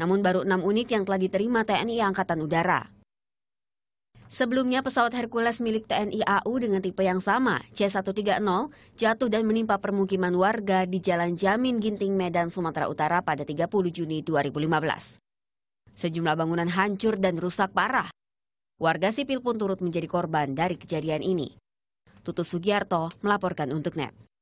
namun baru enam unit yang telah diterima TNI Angkatan Udara. Sebelumnya pesawat Hercules milik TNI AU dengan tipe yang sama, C-130, jatuh dan menimpa permukiman warga di Jalan Jamin Ginting Medan, Sumatera Utara pada 30 Juni 2015. Sejumlah bangunan hancur dan rusak parah. Warga sipil pun turut menjadi korban dari kejadian ini. Tutus Sugiarto melaporkan untuk NET.